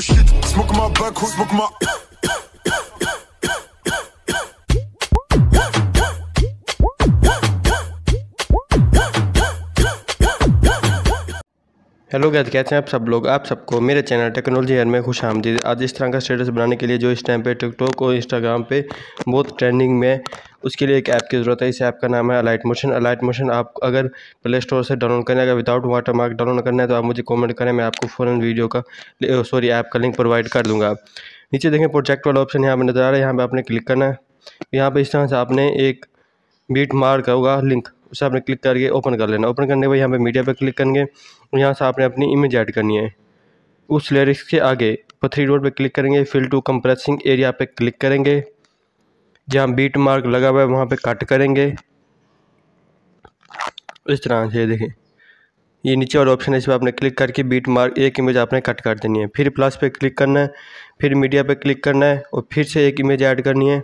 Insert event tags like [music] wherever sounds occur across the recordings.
Shit, smoke my back, smoke my. [coughs] [coughs] Hello guys कैसे हैं आप सब लोग आप सबको मेरे चैनल टेक्नोलॉजी एयर में खुश आमदी आज इस तरह का स्टेटस बनाने के लिए जो इस टाइम पे टिकटॉक और इंस्टाग्राम पे बहुत ट्रेंडिंग में उसके लिए एक ऐप की ज़रूरत है इस ऐप का नाम है अलाइट मोशन अलाइट मोशन आप अगर प्ले स्टोर से डाउनलोड करना है अगर विदाउट वाटर मार्क डाउनलोड करना है तो आप मुझे कॉमेंट करें मैं आपको फ़ौरन वीडियो का सॉरी ऐप का लिंक प्रोवाइड कर दूँगा नीचे देखें प्रोजेक्ट वाला ऑप्शन यहाँ पर नज़र आ रहा है यहाँ पर आपने क्लिक करना है यहाँ पर इस तरह से आपने एक बीट मार्क होगा लिंक से आपने क्लिक करके ओपन कर लेना ओपन करने के बाद यहाँ पे मीडिया पे क्लिक करेंगे और यहाँ से आपने अपनी इमेज ऐड करनी है उस लिरिक्स के आगे पर थ्री डॉट पे क्लिक करेंगे फिल टू कंप्रेसिंग एरिया पे क्लिक करेंगे जहाँ बीट मार्क लगा हुआ है वहाँ पर कट करेंगे इस तरह से देखें ये नीचे और ऑप्शन है इस पर आपने क्लिक करके बीट मार्क एक इमेज आपने कट कर देनी है फिर प्लस पे क्लिक करना है फिर मीडिया पे क्लिक करना है और फिर से एक इमेज ऐड करनी है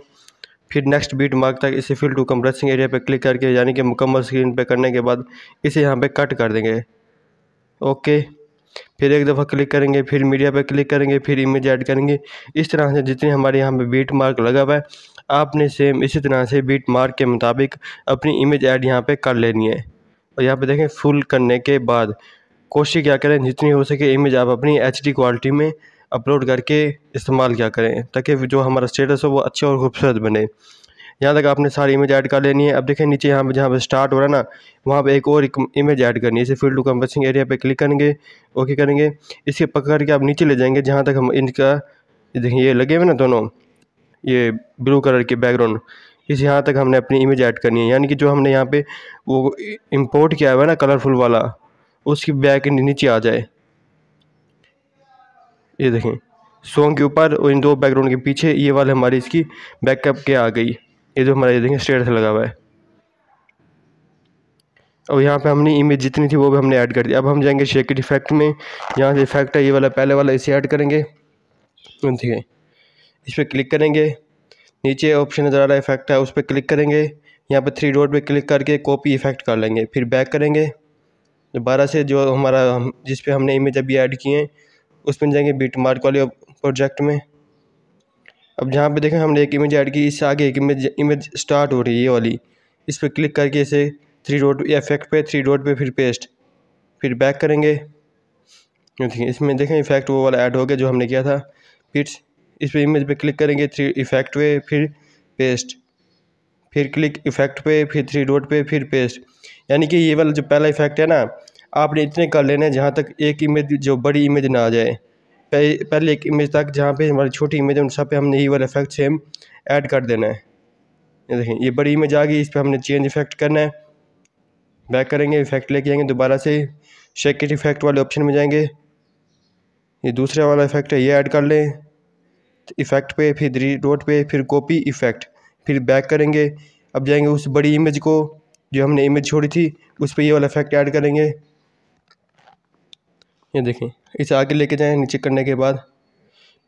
फिर नेक्स्ट बीट मार्क तक इसे फिल टू कंप्रेसिंग एरिया पर क्लिक करके यानी कि मुकम्मल स्क्रीन पर करने के बाद इसे यहाँ पर कट कर देंगे ओके फिर एक दफ़ा क्लिक करेंगे फिर मीडिया पर क्लिक करेंगे फिर इमेज ऐड करेंगे इस तरह से जितने हमारे यहाँ पे बीट मार्क लगा हुआ है आपने सेम इसी तरह से बीट मार्क के मुताबिक अपनी इमेज ऐड यहाँ पे कर लेनी है और यहाँ पे देखें फुल करने के बाद कोशिश क्या करें जितनी हो सके इमेज आप अपनी एच क्वालिटी में अपलोड करके इस्तेमाल किया करें ताकि जो हमारा स्टेटस हो वो अच्छा और ख़ूबसूरत बने यहाँ तक आपने सारी इमेज ऐड कर लेनी है अब देखें नीचे यहाँ पर जहाँ पर स्टार्ट हो रहा है ना वहाँ पर एक और एक इमेज ऐड करनी है इसे फील्ड टू कंपल्सिंग एरिया पर क्लिक करेंगे ओके करेंगे इसे पकड़ के आप नीचे ले जाएंगे जहाँ तक हम इनका देखिए ये लगे हुए ना दोनों ये ब्लू कलर के बैकग्राउंड इस यहाँ तक हमने अपनी इमेज ऐड करनी है यानी कि जो हमने यहाँ पे वो इंपोर्ट किया हुआ है ना कलरफुल वाला उसकी बैक नीचे आ जाए ये देखें सॉन्ग के ऊपर और इन दो बैकग्राउंड के पीछे ये वाले हमारी इसकी बैकअप के आ गई ये जो हमारा ये देखें स्टेट से लगा हुआ है और यहाँ पे हमने इमेज जितनी थी वो भी हमने ऐड कर दी अब हम जाएंगे शेकड इफेक्ट में यहाँ से इफेक्ट है ये वाला पहले वाला इसे ऐड करेंगे ठीक है इस पर क्लिक करेंगे नीचे ऑप्शन नज़र आ रहा इफेक्ट है उस पर क्लिक करेंगे यहाँ पर थ्री डॉट पे क्लिक करके कॉपी इफेक्ट कर लेंगे फिर बैक करेंगे दोबारा से जो हमारा जिस पर हमने इमेज अभी ऐड किए हैं उसमें जाएंगे बीट मार्क वाले प्रोजेक्ट में अब जहाँ पे देखें हमने एक इमेज ऐड की इससे आगे एक इमेज इमेज स्टार्ट हो रही है ये वाली इस पर क्लिक करके इसे थ्री डॉट इफेक्ट पे थ्री डॉट पे फिर पेस्ट फिर बैक करेंगे देखिए इसमें देखें इफेक्ट वो वाला ऐड हो गया जो हमने किया था फिर इस पर इमेज पे क्लिक करेंगे थ्री इफेक्ट पे फिर पेस्ट फिर क्लिक इफेक्ट पे फिर थ्री डॉट पे फिर पेस्ट यानी कि ये वाला जो पहला इफेक्ट है ना आपने इतने कर लेने जहाँ तक एक इमेज जो बड़ी इमेज ना आ जाए पहले एक इमेज तक जहाँ पे हमारी छोटी इमेज है उन सब पे हमने ये वाला इफेक्ट सेम ऐड कर देना है ये देखें ये बड़ी इमेज आ गई इस पर हमने चेंज इफेक्ट करना है बैक करेंगे इफेक्ट लेके आएंगे दोबारा से शेकेट इफेक्ट वाले ऑप्शन में जाएंगे ये दूसरा वाला इफेक्ट है ये ऐड कर लें इफेक्ट तो पे फिर री डॉट पे फिर कॉपी इफेक्ट फिर बैक करेंगे अब जाएंगे उस बड़ी इमेज को जो हमने इमेज छोड़ी थी उस पर ये वाला इफेक्ट ऐड करेंगे ये देखें इसे आगे लेके जाएँ नीचे करने के बाद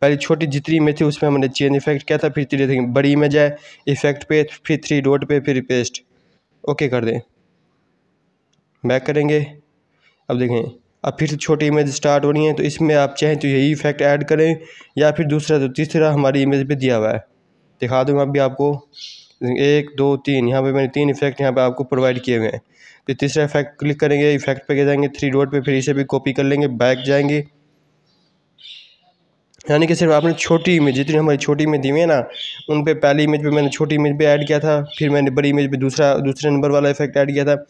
पहले छोटी जितनी इमेज थी उसमें हमने चेन इफेक्ट किया था फिर धीरे देखें बड़ी इमेज आए इफेक्ट पे फिर थ्री डॉट पे फिर पेस्ट ओके कर दें बैक करेंगे अब देखें अब फिर से छोटी इमेज स्टार्ट हो रही है तो इसमें आप चाहें तो यही इफेक्ट ऐड करें या फिर दूसरा तो तीसरा हमारी इमेज पर दिया हुआ है दिखा दूँगा अभी आपको एक दो तीन यहाँ पे मैंने तीन इफेक्ट यहाँ पे आपको प्रोवाइड किए हुए हैं फिर तो तीसरा इफेक्ट क्लिक करेंगे इफेक्ट पे गए जाएंगे थ्री डॉट पे फिर इसे भी कॉपी कर लेंगे बैक जाएंगे यानी कि सिर्फ आपने छोटी इमेज जितनी हमारी छोटी इमेज दी हुई है ना उन पर पहली इमेज पर मैंने छोटी इमेज पर ऐड किया था फिर मैंने बड़ी इमेज पर दूसरा दूसरे नंबर वाला इफेक्ट ऐड किया था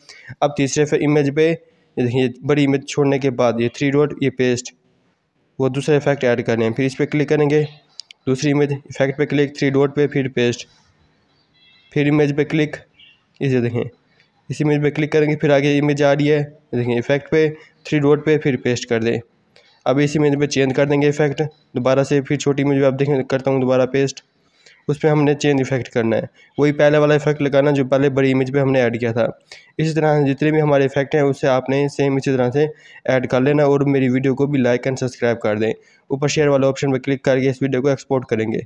अब तीसरे इमेज पर ये देखिए बड़ी इमेज छोड़ने के बाद ये थ्री डॉट ये पेस्ट वो दूसरा इफेक्ट ऐड कर रहे हैं फिर इस पर क्लिक करेंगे दूसरी इमेज इफेक्ट पे क्लिक थ्री डॉट पे फिर पेस्ट फिर इमेज पे क्लिक इसे देखें इस इमेज पे क्लिक करेंगे फिर आगे इमेज आ रही है देखें इफेक्ट पे थ्री डॉट पे फिर पेस्ट कर दें अब इस इमेज पे चेंज कर देंगे इफेक्ट दोबारा से फिर छोटी इमेज पर आप देखें करता हूँ दोबारा पेस्ट उस पर हमने चेंज इफेक्ट करना है वही पहले वाला इफेक्ट लगाना जो पहले बड़ी इमेज पे हमने ऐड किया था इसी तरह जितने भी हमारे इफेक्ट हैं उससे आपने सेम इसी तरह से ऐड कर लेना और मेरी वीडियो को भी लाइक एंड सब्सक्राइब कर दें ऊपर शेयर वाले ऑप्शन पर क्लिक करके इस वीडियो को एक्सपोर्ट करेंगे